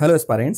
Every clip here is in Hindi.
hello Hello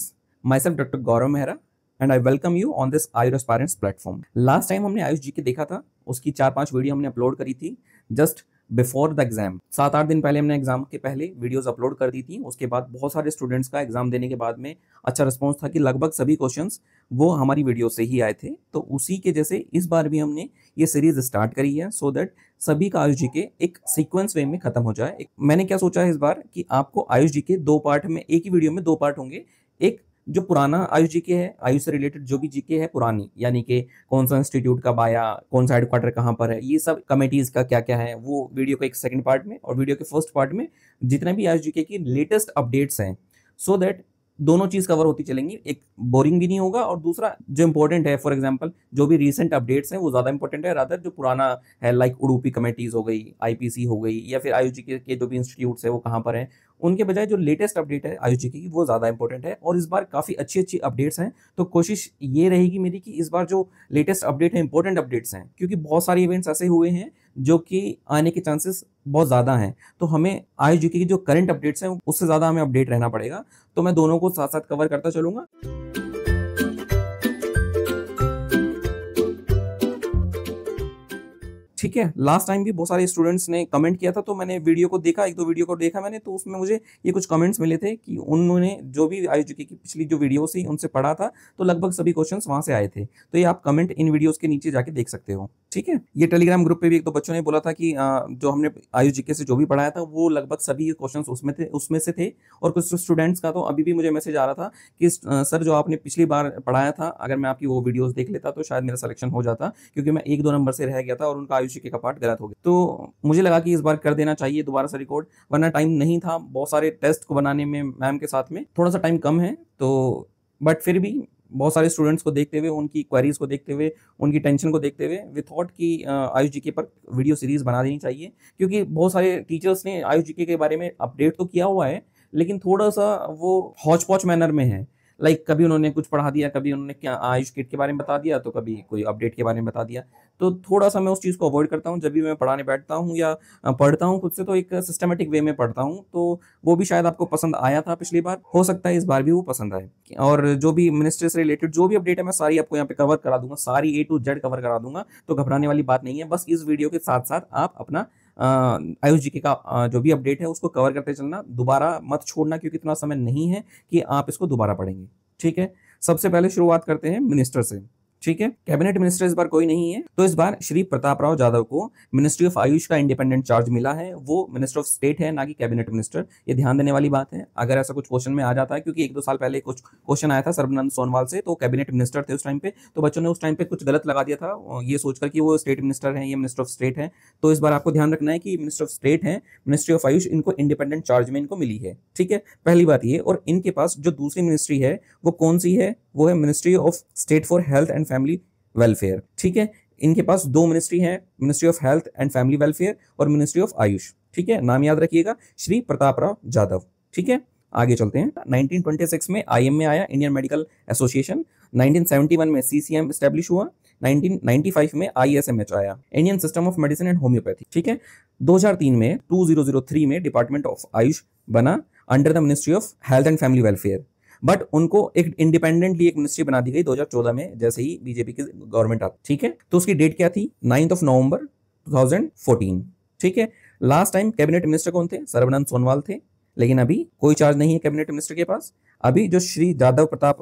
myself doctor Gaurav Mehra and I welcome you on this Ayur parents platform last time हमने आयुष जी के देखा था उसकी चार पांच वीडियो हमने अपलोड करी थी जस्ट बिफोर द एग्जाम सात आठ दिन पहले हमने एग्जाम के पहले वीडियोस अपलोड कर दी थी उसके बाद बहुत सारे स्टूडेंट्स का एग्जाम देने के बाद में अच्छा रिस्पॉन्स था कि लगभग सभी क्वेश्चंस वो हमारी वीडियो से ही आए थे तो उसी के जैसे इस बार भी हमने ये सीरीज स्टार्ट करी है सो दैट सभी का आयुष जी के एक सीक्वेंस वे में खत्म हो जाए मैंने क्या सोचा है इस बार कि आपको आयुष जी के दो पार्ट में एक ही वीडियो में दो पार्ट होंगे एक जो पुराना आयुष जी के है आयुष से रिलेटेड जो भी जी के है पुरानी यानी कि कौन सा इंस्टीट्यूट कब आया कौन सा हेडक्वार्टर कहाँ पर है ये सब कमेटीज का क्या क्या है वो वीडियो के एक सेकंड पार्ट में और वीडियो के फर्स्ट पार्ट में जितने भी आयुष जी के की लेटेस्ट अपडेट्स हैं सो so दैट दोनों चीज़ कवर होती चलेंगी एक बोरिंग भी नहीं होगा और दूसरा जो इंपॉर्टेंट है फॉर एग्जांपल जो भी रीसेंट अपडेट्स हैं वो ज़्यादा इंपॉर्टेंट है रादर जो पुराना है लाइक उड़ूपी कमेटीज़ हो गई आईपीसी हो गई या फिर आयोजी के, के जो भी इंस्टीट्यूट्स है वो कहाँ पर हैं उनके बजाय जो लेटेस्ट अपडेट है आयु की वो ज़्यादा इंपॉर्टेंट है और इस बार काफ़ी अच्छी अच्छी अपडेट्स हैं तो कोशिश ये रहेगी मेरी कि इस बार जो लेटेस्ट अपडेट है इंपॉर्टेंट अपडेट्स हैं क्योंकि बहुत सारे इवेंट्स ऐसे हुए हैं जो कि आने के चांसेस बहुत ज़्यादा हैं तो हमें आई की जो करंट अपडेट्स हैं उससे ज़्यादा हमें अपडेट रहना पड़ेगा तो मैं दोनों को साथ साथ कवर करता चलूँगा ठीक है लास्ट टाइम भी बहुत सारे स्टूडेंट्स ने कमेंट किया था तो मैंने वीडियो को देखा एक दो वीडियो को देखा मैंने तो उसमें मुझे ये कुछ कमेंट्स मिले थे कि उन्होंने जो भी आई की पिछली जो वीडियो थी उनसे पढ़ा था तो लगभग सभी क्वेश्चन वहाँ से आए थे तो ये आप कमेंट इन वीडियोस के नीचे जाके देख सकते हो ठीक है ये टेलीग्राम ग्रुप पे भी एक दो बच्चों ने बोला था कि आ, जो हमने आयु जीके से जो भी पढ़ाया था वो लगभग सभी क्वेश्चन उसमें थे उसमें से थे और कुछ स्टूडेंट्स का तो अभी भी मुझे मैसेज आ रहा था कि सर जो आपने पिछली बार पढ़ाया था अगर मैं आपकी वो वीडियोज़ देख लेता तो शायद मेरा सिलेक्शन हो जाता क्योंकि मैं एक दो नंबर से रह गया था और उनका आयुष जीके का पार्ट गलत हो गया तो मुझे लगा कि इस बार कर देना चाहिए दोबारा से रिकॉर्ड वरना टाइम नहीं था बहुत सारे टेस्ट को बनाने में मैम के साथ में थोड़ा सा टाइम कम है तो बट फिर भी बहुत सारे स्टूडेंट्स को देखते हुए उनकी क्वेरीज को देखते हुए उनकी टेंशन को देखते हुए वी थॉट की आयुष जी के पर वीडियो सीरीज बना देनी चाहिए क्योंकि बहुत सारे टीचर्स ने आयुष जी के बारे में अपडेट तो किया हुआ है लेकिन थोड़ा सा वो हॉच पॉच मैनर में है लाइक like, कभी उन्होंने कुछ पढ़ा दिया कभी उन्होंने क्या आयुष किट के बारे में बता दिया तो कभी कोई अपडेट के बारे में बता दिया तो थोड़ा सा मैं उस चीज़ को अवॉइड करता हूँ जब भी मैं पढ़ाने बैठता हूँ या पढ़ता हूँ खुद से तो एक सिस्टमेटिक वे में पढ़ता हूँ तो वो भी शायद आपको पसंद आया था पिछली बार हो सकता है इस बार भी वो पसंद आए और जो भी मिनिस्ट्री से रिलेटेड जो भी अपडेट है मैं सारी आपको यहाँ पे कवर करा दूंगा सारी ए टू जेड कवर करा दूंगा तो घबराने वाली बात नहीं है बस इस वीडियो के साथ साथ आप अपना आयुष जी के का जो भी अपडेट है उसको कवर करते चलना दोबारा मत छोड़ना क्योंकि इतना समय नहीं है कि आप इसको दोबारा पढ़ेंगे ठीक है सबसे पहले शुरुआत करते हैं मिनिस्टर से ठीक है कैबिनेट मिनिस्टर इस बार कोई नहीं है तो इस बार श्री प्रताप राव यादव को मिनिस्ट्री ऑफ आयुष का इंडिपेंडेंट चार्ज मिला है वो मिनिस्टर ऑफ स्टेट है ना कि कैबिनेट मिनिस्टर ये ध्यान देने वाली बात है अगर ऐसा कुछ क्वेश्चन में आ जाता है क्योंकि एक दो साल पहले कुछ क्वेश्चन आया था सर्बानंद सोनवाल से तो कैबिनेट मिनिस्टर थे उस टाइम पे तो बच्चों ने उस टाइम पे कुछ गलत लगा दिया था ये सोचकर कि वो स्टेट मिनिस्टर है ये मिनिस्टर ऑफ स्टेट है तो इस बार आपको ध्यान रखना है कि मिनिस्टर ऑफ स्टेट है मिनिस्ट्री ऑफ आयुष इनको इंडिपेंडेंट चार्ज में इनको मिली है ठीक है पहली बात ये और इनके पास जो दूसरी मिनिस्ट्री है वो कौन सी है वो है ministry of state for health and family welfare ठीक है इनके पास दो मिनिस्ट्री है ministry of health and family welfare और मिनिस्ट्री ऑफ आयुष ठीक है नाम याद रखिएगा श्री प्रताप राव जाधव ठीक है आगे चलते हैं 1926 में आईएमए आया इंडियन मेडिकल एसोसिएशन 1971 में सीसीएम स्टैब्लिश हुआ 1995 में आईएसएमएच आया Indian system of medicine and homeopathy ठीक है 2003 में 2003 में डिपार्टमेंट ऑफ आयुष बना under the ministry of health and family welfare but उनको एक इंडिपेंडेंटली एक मिनिस्ट्री बना दी गई 2014 में जैसे ही बीजेपी की गवर्नमेंट आती ठीक है तो उसकी डेट क्या थी नाइन्थ ऑफ नवंबर 2014 ठीक है लास्ट टाइम कैबिनेट मिनिस्टर कौन थे सर्वानंद सोनवाल थे लेकिन अभी कोई चार्ज नहीं है कैबिनेट मिनिस्टर के पास अभी जो श्री जादव प्रताप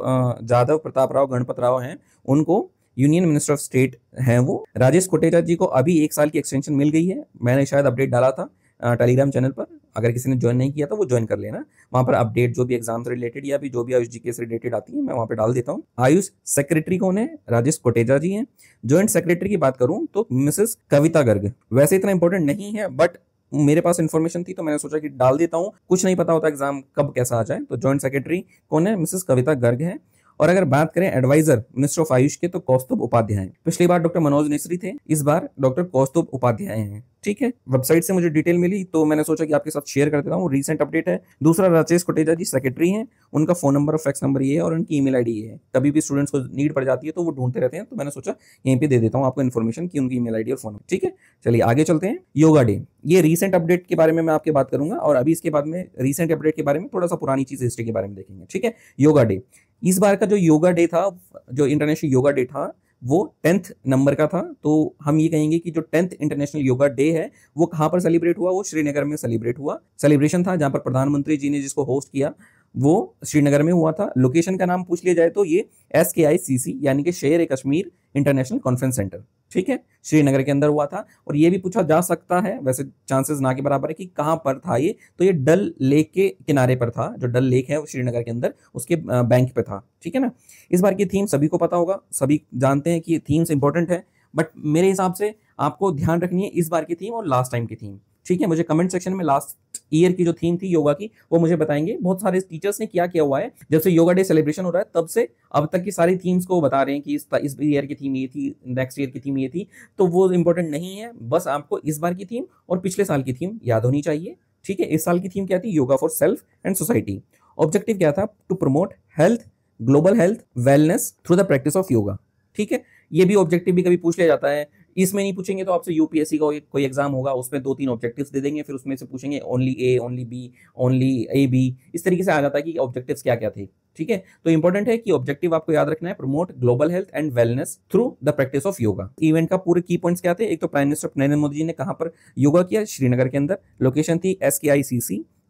जादव प्रताप राव गणपत राव हैं उनको यूनियन मिनिस्टर ऑफ स्टेट हैं वो राजेश कोटेचा जी को अभी एक साल की एक्सटेंशन मिल गई है मैंने शायद अपडेट डाला था टेलीग्राम चैनल पर अगर किसी ने ज्वाइन नहीं किया तो वो ज्वाइन कर लेना वहाँ पर अपडेट जो भी एग्जाम से रिलेटेड या भी जो भी आयुष जी के से रिलेटेड आती है मैं वहाँ पर डाल देता हूँ आयुष सेक्रेटरी कौन है राजेश कोटेजा जी हैं ज्वाइंट सेक्रेटरी की बात करूँ तो मिसेस कविता गर्ग वैसे इतना इंपॉर्टेंट नहीं है बट मेरे पास इन्फॉर्मेशन थी तो मैंने सोचा कि डाल देता हूँ कुछ नहीं पता होता एग्जाम कब कैसा आ जाए तो ज्वाइंट सेक्रेटरी कौन है मिसेस कविता गर्ग है और अगर बात करें एडवाइजर मिनिस्टर ऑफ आयुष के तो कौस्तुभ उपाध्याय पिछली बार डॉक्टर मनोज मिश्री थे इस बार डॉक्टर कौस्तुभ उपाध्याय हैं ठीक है वेबसाइट से मुझे डिटेल मिली तो मैंने सोचा कि आपके साथ शेयर कर देता हूँ रीसेंट अपडेट है दूसरा राजेश कोटेजा जी सेक्रेटरी हैं उनका फोन नंबर और फैक्स नंबर ये है और उनकी ईमेल आईडी ये है कभी भी स्टूडेंट्स को नीड पड़ जाती है तो वो ढूंढते रहते हैं तो मैंने सोचा यहीं पे दे देता हूँ आपको इन्फॉर्मेशन की उनकी ईमेल आईडी और फोन नंबर ठीक है चलिए आगे चलते हैं योगा डे ये रीसेंट अपडेट के बारे में मैं आपके बात करूंगा और अभी इसके बाद में रीसेंट अपडेट के बारे में थोड़ा सा पुरानी चीज हिस्ट्री के बारे में देखेंगे ठीक है योगा डे इस बार का जो योगा डे था जो इंटरनेशनल योगा डे था वो टेंथ नंबर का था तो हम ये कहेंगे कि जो टेंथ इंटरनेशनल योगा डे है वो कहाँ पर सेलिब्रेट हुआ वो श्रीनगर में सेलिब्रेट हुआ सेलिब्रेशन था जहाँ पर प्रधानमंत्री जी ने जिसको होस्ट किया वो श्रीनगर में हुआ था लोकेशन का नाम पूछ लिया जाए तो ये एस के आई सी सी यानी कि Sher e Kashmir international conference centre ठीक है श्रीनगर के अंदर हुआ था और ये भी पूछा जा सकता है वैसे चांसेस ना के बराबर है कि कहाँ पर था ये तो ये डल लेक के किनारे पर था जो डल लेक है वो श्रीनगर के अंदर उसके बैंक पे था ठीक है ना इस बार की थीम सभी को पता होगा सभी जानते हैं कि थीम्स इंपॉर्टेंट है बट मेरे हिसाब से आपको ध्यान रखनी है इस बार की थीम और लास्ट टाइम की थीम ठीक है मुझे कमेंट सेक्शन में लास्ट ईयर की जो थीम थी योगा की वो मुझे बताएंगे बहुत सारे टीचर्स ने क्या किया हुआ है जब से योगा डे सेलिब्रेशन हो रहा है तब से अब तक की सारी थीम्स को बता रहे हैं कि इस इस ईयर की थीम ये थी नेक्स्ट ईयर की थीम ये थी तो वो इंपॉर्टेंट नहीं है बस आपको इस बार की थीम और पिछले साल की थीम याद होनी चाहिए ठीक है इस साल की थीम क्या थी yoga for self and society objective क्या था to promote health global health wellness through the practice of yoga ठीक है ये भी ऑब्जेक्टिव भी कभी पूछ लिया जाता है इसमें नहीं पूछेंगे तो आपसे यूपीएससी का कोई एग्जाम होगा उसमें दो तीन ऑब्जेक्टिव्स दे देंगे फिर उसमें से पूछेंगे only A only B only A B इस तरीके से आ जाता है कि ऑब्जेक्टिव्स क्या क्या थे ठीक है तो इंपॉर्टेंट है कि ऑब्जेक्टिव आपको याद रखना है promote global health and wellness through the practice of yoga event का पूरे की पॉइंट्स क्या थे एक तो प्राइम मिनिस्टर नरेंद्र मोदी जी ने कहां पर योगा किया श्रीनगर के अंदर लोकेशन थी एस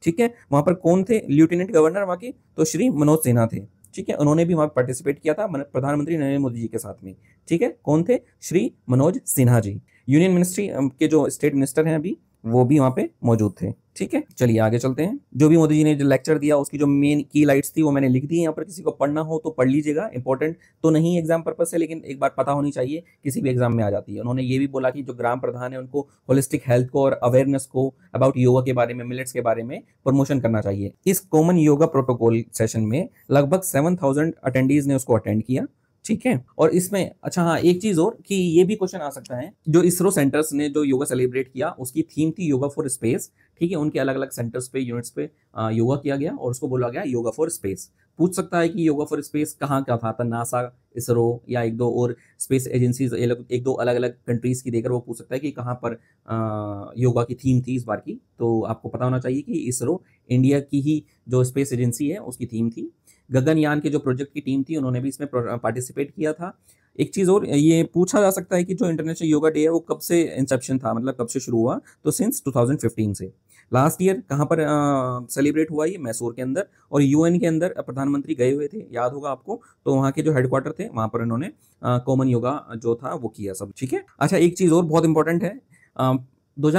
ठीक है वहां पर कौन थे लेफ्टिनेंट गवर्नर वहां के तो श्री मनोज सिन्हा थे ठीक है उन्होंने भी वहाँ पर पार्टिसिपेट किया था प्रधानमंत्री नरेंद्र मोदी जी के साथ में ठीक है कौन थे श्री मनोज सिन्हा जी यूनियन मिनिस्ट्री के जो स्टेट मिनिस्टर हैं अभी वो भी वहाँ पे मौजूद थे ठीक है चलिए आगे चलते हैं जो भी मोदी जी ने जो लेक्चर दिया उसकी जो मेन की लाइट्स थी वो मैंने लिख दी है यहाँ पर किसी को पढ़ना हो तो पढ़ लीजिएगा इंपॉर्टेंट तो नहीं एग्जाम पर्पज से लेकिन एक बार पता होनी चाहिए किसी भी एग्जाम में आ जाती है उन्होंने ये भी बोला कि जो ग्राम प्रधान है उनको होलिस्टिक हेल्थ को और अवेयरनेस को अबाउट योगा के बारे में मिलेट्स के बारे में प्रमोशन करना चाहिए इस कॉमन योगा प्रोटोकॉल सेशन में लगभग सेवन थाउजेंड अटेंडीज ने उसको अटेंड किया ठीक है और इसमें अच्छा हाँ एक चीज और कि ये भी क्वेश्चन आ सकता है जो इसरो सेंटर्स ने जो योगा सेलिब्रेट किया उसकी थीम थी योगा फॉर स्पेस ठीक है उनके अलग अलग सेंटर्स पे यूनिट्स पे योगा किया गया और उसको बोला गया योगा फॉर स्पेस पूछ सकता है कि योगा फॉर स्पेस कहाँ का था नासा तो इसरो या एक दो और स्पेस एजेंसीज एक दो अलग अलग कंट्रीज की देकर वो पूछ सकता है कि कहाँ पर योगा की थीम थी इस बार की तो आपको पता होना चाहिए कि इसरो इंडिया की ही जो स्पेस एजेंसी है उसकी थीम थी गगनयान के जो प्रोजेक्ट की टीम थी उन्होंने भी इसमें पार्टिसिपेट किया था एक चीज़ और ये पूछा जा सकता है कि जो इंटरनेशनल योगा डे है वो कब से इंसेप्शन था मतलब कब से शुरू हुआ तो सिंस 2015 से लास्ट ईयर कहाँ पर सेलिब्रेट हुआ ये मैसूर के अंदर और यूएन के अंदर प्रधानमंत्री गए हुए थे याद होगा आपको तो वहाँ के जो हेडक्वार्टर थे वहां पर इन्होंने कॉमन योगा जो था वो किया सब ठीक है अच्छा एक चीज़ और बहुत इंपॉर्टेंट है दो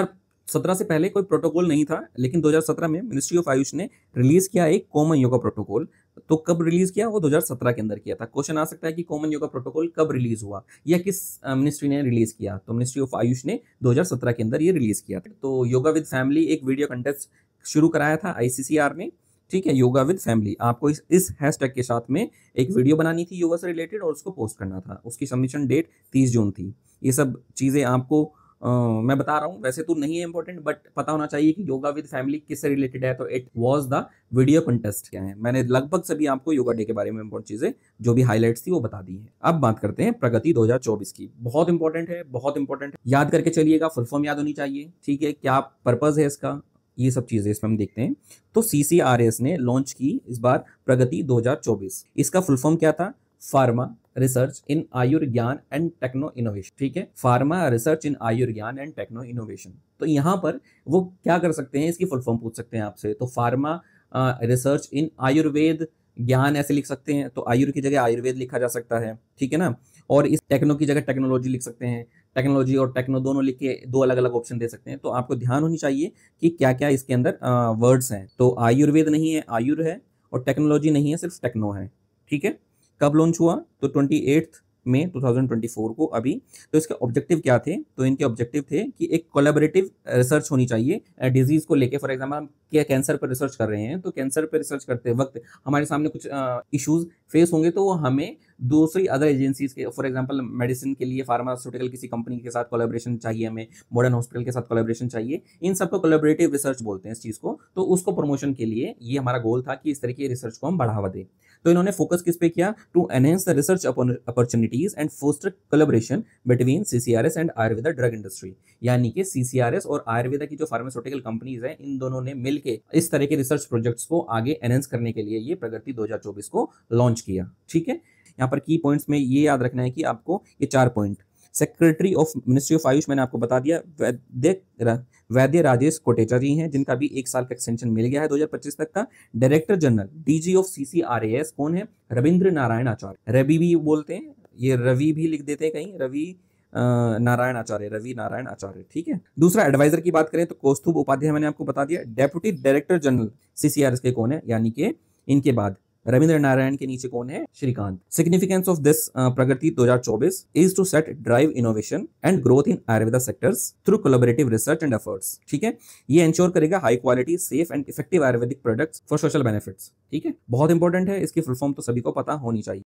2017 से पहले कोई प्रोटोकॉल नहीं था लेकिन 2017 में मिनिस्ट्री ऑफ आयुष ने रिलीज किया एक कॉमन योगा प्रोटोकॉल तो कब रिलीज किया वो 2017 के अंदर किया था क्वेश्चन आ सकता है कि कॉमन योगा प्रोटोकॉल कब रिलीज हुआ या किस मिनिस्ट्री ने रिलीज किया तो मिनिस्ट्री ऑफ आयुष ने 2017 के अंदर ये रिलीज किया था तो योगा विद फैमिली एक वीडियो कंटेस्ट शुरू कराया था आईसीसीआर ने ठीक है योगा विद फैमिली आपको इस इस हैशटैग के साथ में एक वीडियो बनानी थी योगा से रिलेटेड और उसको पोस्ट करना था उसकी सबमिशन डेट तीस जून थी ये सब चीज़ें आपको मैं बता रहा हूँ वैसे तो नहीं है इंपॉर्टेंट बट पता होना चाहिए कि योगा विद फैमिली किससे रिलेटेड है तो it was the video contest क्या है मैंने लगभग सभी आपको योगा डे के बारे में इंपॉर्टेंट चीज़ें जो भी हाईलाइट्स थी वो बता दी है अब बात करते हैं प्रगति दो की बहुत इंपॉर्टेंट है बहुत इंपॉर्टेंट है याद करके चलिएगा फुल फॉर्म याद होनी चाहिए ठीक है क्या पर्पज़ है इसका ये सब चीज़ें इसमें हम देखते हैं तो सी ने लॉन्च की इस बार प्रगति 2024 इसका फुल फॉर्म क्या था pharma research in Ayurgyan and techno innovation ठीक है pharma research in Ayurgyan and techno innovation तो यहाँ पर वो क्या कर सकते हैं इसकी फुल फॉर्म पूछ सकते हैं आपसे तो फार्मा रिसर्च इन आयुर्वेद ज्ञान ऐसे लिख सकते हैं तो आयुर् की जगह आयुर्वेद लिखा जा सकता है ठीक है ना और इस टेक्नो की जगह टेक्नोलॉजी लिख सकते हैं टेक्नोलॉजी और टेक्नो दोनों लिख के दो अलग अलग ऑप्शन दे सकते हैं तो आपको ध्यान होनी चाहिए कि क्या क्या इसके अंदर वर्ड्स हैं तो आयुर्वेद नहीं है आयुर् है और टेक्नोलॉजी नहीं है सिर्फ टेक्नो है ठीक है कब लॉन्च हुआ तो ट्वेंटी एट्थ में 2024 को अभी तो इसके ऑब्जेक्टिव क्या थे तो इनके ऑब्जेक्टिव थे कि एक कोलेबरेटिव रिसर्च होनी चाहिए डिजीज़ को लेके फॉर एग्जांपल हम क्या कैंसर पर रिसर्च कर रहे हैं तो कैंसर पर रिसर्च करते वक्त हमारे सामने कुछ इश्यूज फेस होंगे तो वो हमें दूसरी अदर एजेंसीज के फॉर एग्जांपल मेडिसिन के लिए फार्मास्यूटिकल किसी कंपनी के साथ कोलेब्रेशन चाहिए हमें मॉडर्न हॉस्पिटल के साथ कोलेब्रेशन चाहिए इन सबको कोलेबरेटिव रिसर्च बोलते हैं इस चीज़ को तो उसको प्रमोशन के लिए ये हमारा गोल था कि इस तरह की रिसर्च को हम बढ़ावा दें तो इन्होंने फोकस किस पे किया to enhance the research opportunities and foster collaboration between CCRS and Ayurveda drug industry यानी कि सीसीआरएस और आयुर्वेदा की जो फार्मास्यूटिकल कंपनीज हैं इन दोनों ने मिलकर इस तरह के रिसर्च प्रोजेक्ट्स को आगे एनहेंस करने के लिए ये प्रगति दो को लॉन्च किया ठीक है यहाँ पर की पॉइंट्स में ये याद रखना है कि आपको ये चार point secretary of ministry of AYUSH मैंने आपको बता दिया वैद्य वैद्य राजेश कोटेचा जी हैं जिनका भी एक साल का एक्सटेंशन मिल गया है 2025 तक का director general DG of CCRAS कौन है रविंद्र नारायण आचार्य रवि भी बोलते हैं ये रवि भी लिख देते हैं कहीं रवि नारायण आचार्य रवि नारायण आचार्य ठीक है दूसरा एडवाइजर की बात करें तो कौस्तुभ उपाध्याय मैंने आपको बता दिया डेप्यूटी डायरेक्टर जनरल सीसीआरएस के कौन है यानी के इनके बाद रविंद्र नारायण के नीचे कौन है Srikanth significance of this Pragati 2024 is to set drive innovation and growth in Ayurveda sectors through collaborative research and efforts ठीक है ये इंश्योर करेगा high quality safe and effective Ayurvedic products for social benefits ठीक है बहुत इंपॉर्टेंट है इसकी फुल फॉर्म तो सभी को पता होनी चाहिए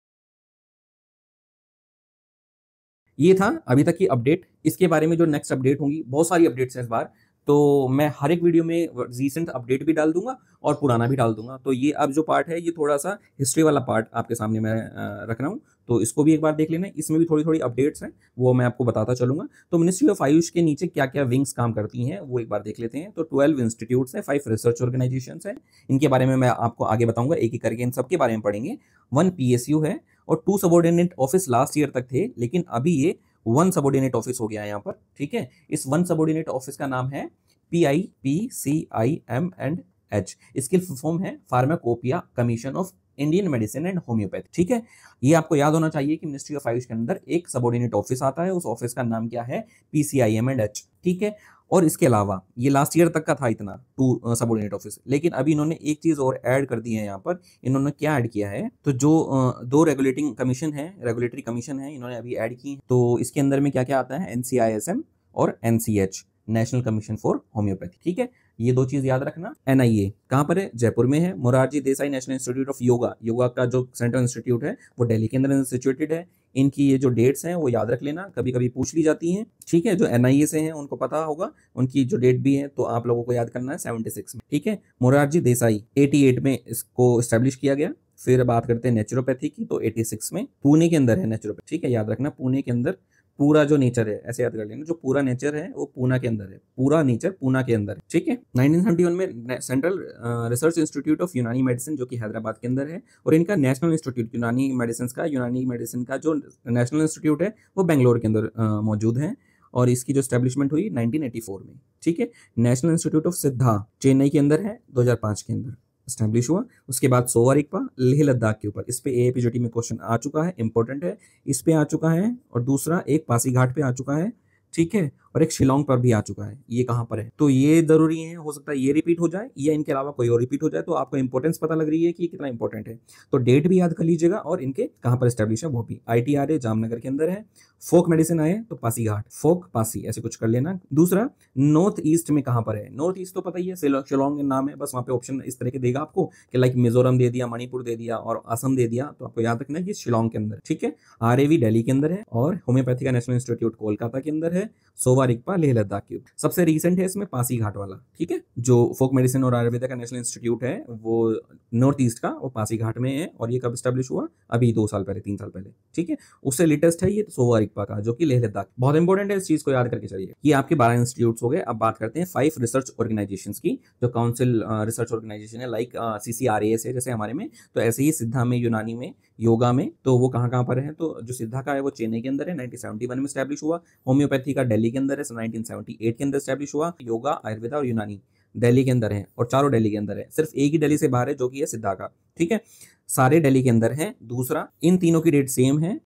ये था अभी तक की अपडेट इसके बारे में जो नेक्स्ट अपडेट होंगी बहुत सारी अपडेट्स हैं इस बार तो मैं हर एक वीडियो में रिसेंट अपडेट भी डाल दूंगा और पुराना भी डाल दूंगा तो ये अब जो पार्ट है ये थोड़ा सा हिस्ट्री वाला पार्ट आपके सामने मैं रख रहा हूँ तो इसको भी एक बार देख लेना इसमें भी थोड़ी थोड़ी अपडेट्स हैं वो मैं आपको बताता चलूंगा तो मिनिस्ट्री ऑफ आयुष के नीचे क्या क्या विंग्स काम करती हैं वो एक बार देख लेते हैं तो ट्वेल्व इंस्टीट्यूट्स हैं फाइव रिसर्च ऑर्गेनाइजेशन हैं इनके बारे में मैं आपको आगे बताऊंगा एक एक करके इन सबके बारे में पढ़ेंगे वन पी है और two subordinate office last year तक थे लेकिन अभी ये वन सबोर्डिनेट ऑफिस हो गया है यहाँ पर ठीक है इस वन सबोर्डिनेट ऑफिस का नाम है P I P C I M and H इसकी फॉर्म है pharmacopoeia commission of Indian medicine and homeopathy ठीक है ये आपको याद होना चाहिए कि मिनिस्ट्री ऑफ आयुष के अंदर एक सबोर्डिनेट ऑफिस आता है उस ऑफिस का नाम क्या है P C I M and H ठीक है और इसके अलावा ये लास्ट ईयर तक का था इतना टू सबोर्डिनेट ऑफिस लेकिन अभी इन्होंने एक चीज़ और ऐड कर दी है यहाँ पर इन्होंने क्या ऐड किया है तो जो दो रेगुलेटिंग कमीशन है रेगुलेटरी कमीशन है इन्होंने अभी ऐड की तो इसके अंदर में क्या क्या आता है एन और N national commission for homoeopathy ठीक है ये दो चीज याद रखना एन आई ए कहाँ पर है जयपुर में है Morarji Desai national institute of yoga yoga का जो सेंट्रल इंस्टीट्यूट है वो दिल्ली के अंदर सिचुएटेड है इनकी ये जो डेट्स हैं वो याद रख लेना कभी कभी पूछ ली जाती हैं ठीक है जो एन से हैं उनको पता होगा उनकी जो डेट भी है तो आप लोगों को याद करना है सेवेंटी सिक्स में ठीक है मोरारजी देसाई एटी एट में इसको स्टेब्लिश किया गया फिर बात करते हैं नेचुरोपैथी की तो एटी सिक्स में पुणे के अंदर है नेचुरोपैथी ठीक है याद रखना पुणे के अंदर पूरा जो नेचर है ऐसे याद कर लेना जो पूरा नेचर है वो पूना के अंदर है पूरा नेचर पूना के अंदर है ठीक है नाइनटीन में central research institute of Unani medicine जो कि हैदराबाद के अंदर है और इनका नेशनल इंस्टीट्यूट यूनानी मेडिसिन का यूनानी मेडिसिन का जो नेशनल इंस्टीट्यूट है वो बेंगलोर के अंदर मौजूद है और इसकी जो स्टैब्लिशमेंट हुई 1984 में ठीक है नेशनल इंस्टीट्यूट ऑफ सिद्धा चेन्नई के अंदर है 2005 के अंदर स्टैब्लिश हुआ उसके बाद सोवर इकबा लेह लद्दाख के ऊपर इस पे ए में क्वेश्चन आ चुका है इंपॉर्टेंट है इस पे आ चुका है और दूसरा एक पासीघाट पे आ चुका है ठीक है और एक शिलोंग पर भी आ चुका है ये कहाँ पर है तो ये जरूरी है हो सकता है ये रिपीट हो जाए या इनके अलावा कोई और रिपीट हो जाए तो आपको इंपॉर्टेंस पता लग रही है कि ये कितना इंपॉर्टेंट है तो डेट भी याद कर लीजिएगा और इनके कहाँ पर स्टैब्लिश है वो भी आई आर ए जामनगर के अंदर है फोक मेडिसिन आए तो पासीघाट फोक पासी ऐसे कुछ कर लेना दूसरा नॉर्थ ईस्ट में कहाँ पर है नॉर्थ ईस्ट तो पता ही है शिलोंग नाम है बस वहाँ पे ऑप्शन इस तरह के देगा आपको कि लाइक मिजोरम दे दिया मणिपुर दे दिया और असम दे दिया तो आपको याद रखना है कि शिलोंग के अंदर ठीक है आर दिल्ली के अंदर है और होम्योपैथी का नेशनल इंस्टीट्यूट कोलकाता के अंदर है है सोवा रिक्पा लेह लद्दाख की सबसे रिसेंट है इसमें पासी घाट वाला ठीक है जो फोक मेडिसिन और आयुर्वेदा का नेशनल इंस्टीट्यूट है वो नॉर्थ ईस्ट का वो पासी घाट में है और ये कब स्टेब्लिश हुआ अभी दो साल पहले तीन साल पहले ठीक है उससे लेटेस्ट है ये तो सोवा रिक्पा का जो कि लेह लद्दाख बहुत इंपॉर्टेंट है इस चीज को याद करके चलिए ये आपके बारह इंस्टीट्यूट हो गए अब बात करते हैं फाइव रिसर्च ऑर्गेनाइजेशन की जो काउंसिल रिसर्च ऑर्गेनाइजेशन है लाइक सी सी आर है जैसे हमारे में तो ऐसे ही सिद्धा में यूनानी में योगा में तो वो कहाँ कहाँ पर है तो जो सिद्धा का है वो चेन्नई के अंदर है नाइनटीन में स्टैब्लिश हुआ होम्योपैथी का दिल्ली के अंदर है सन 1978 के अंदर स्टैब्लिश हुआ योगा आयुर्वेदा और यूनानी दिल्ली के अंदर है और चारों दिल्ली के अंदर है सिर्फ एक ही दिल्ली से बाहर है जो कि है सिद्धा का ठीक है सारे दिल्ली के अंदर है दूसरा इन तीनों की डेट सेम है